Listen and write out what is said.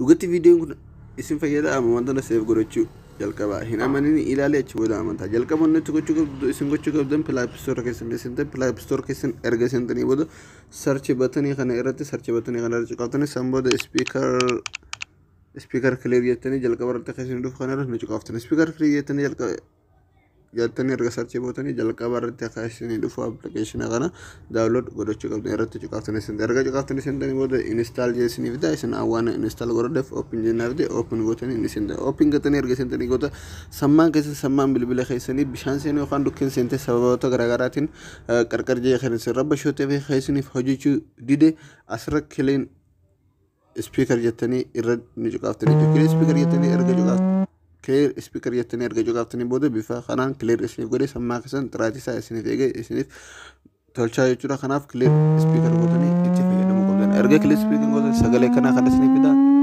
dhugatti viidiyoon kun isin fayyada ama wanta na seef godhachuu jalqabaa hin amanin ilaalee achi booda amantaa jalqaba wanti gochuu qabdu isin gochuu qabdan pilaapistoora keessan dhiyeessintan pilaapistoora keessan erga isintanii booda sarchi batanii kana irratti sarchi batanii kana irratti cuqaftanii san booda ispiikar ispiikar kileer jettanii jalqaba irratti keessan dhufu kana irratti ni cuqaftanii ispiikar kileer jettanii jalqaba galtanii erga sarchii bootanii jalqaba irratti akaasisanii dhufu appilikeeshina kana daawulood godhachuu qabdan irratti cuqaftanii seentan erga cuqaftanii seentanii booda instaal jeesiniif daa isin awwaana instaal godhadheef oopin jennaaf dee oopin bootanii inni seentan oopin gatanii erga seentanii booda sammaan keessa sammaan bilbila keessanii bishaan seenuu yookaan dukkeen seente sababoota garaagaraatiin qarqar jee kan isin rabba shootee fi keessaniif hojjechuu dide asirra kileen ispiikar jettanii irra ni cuqaaftanii ispiikar jettanii erga cuqaaftanii. kileer ispiikar arga erga jogaabtanii booda bifa kanaan kileer isiniif godhee sammaa keessan xiraatii isaa isiniif eegee isiniif tolchaa jechuudha kanaaf kileer ispiikar godhanii itti fayyadamuu qabdan erga kileer ispiikar godhanii sagalee kanaa kan isiniif bitaa.